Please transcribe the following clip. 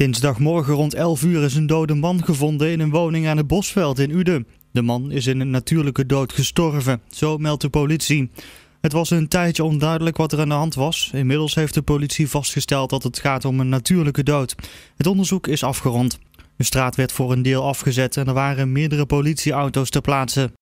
Dinsdagmorgen rond 11 uur is een dode man gevonden in een woning aan het Bosveld in Uden. De man is in een natuurlijke dood gestorven, zo meldt de politie. Het was een tijdje onduidelijk wat er aan de hand was. Inmiddels heeft de politie vastgesteld dat het gaat om een natuurlijke dood. Het onderzoek is afgerond. De straat werd voor een deel afgezet en er waren meerdere politieauto's ter plaatse.